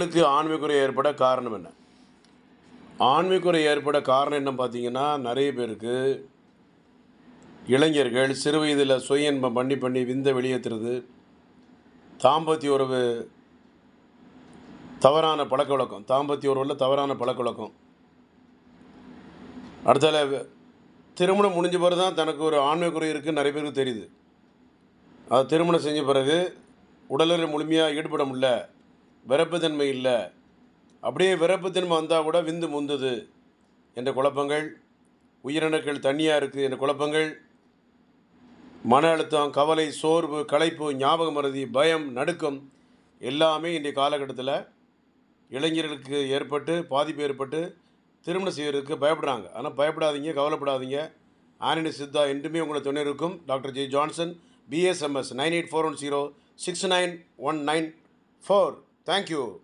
மக்களுக்கு ஆன்மீகுறை ஏற்பட காரணம் என்ன ஆன்மீகுறை ஏற்பட காரணம் என்ன பார்த்தீங்கன்னா நிறைய பேருக்கு இளைஞர்கள் சிறு வயதில் சுய பண்ணி பண்ணி விந்த வெளியேற்றுறது தாம்பத்திய உறவு தவறான பழக்க வழக்கம் தாம்பத்திய உறவில் தவறான பழக்க வழக்கம் அடுத்தால திருமணம் முடிஞ்ச பிறகு தான் தனக்கு ஒரு ஆன்மீகுறை இருக்குதுன்னு நிறைய பேருக்கு தெரியுது அது திருமணம் செஞ்ச பிறகு உடலில் முழுமையாக ஈடுபட முடியல விரப்புத்தன்மை இல்லை அப்படியே விரப்புத்தன்மை வந்தால் கூட விந்து முந்துது என்ற குழப்பங்கள் உயிரணுக்கள் தண்ணியாக இருக்குது என்ற குழப்பங்கள் மன அழுத்தம் கவலை சோர்வு களைப்பு ஞாபக மருதி பயம் நடுக்கம் எல்லாமே இன்றைய காலகட்டத்தில் இளைஞர்களுக்கு ஏற்பட்டு பாதிப்பு ஏற்பட்டு திருமணம் செய்வதற்கு பயப்படுறாங்க ஆனால் பயப்படாதீங்க கவலைப்படாதீங்க ஆனடி சித்தா என்றுமே உங்களை துணை இருக்கும் doctor J Johnson BSMS nine eight four one zero six nine one nine four Thank you.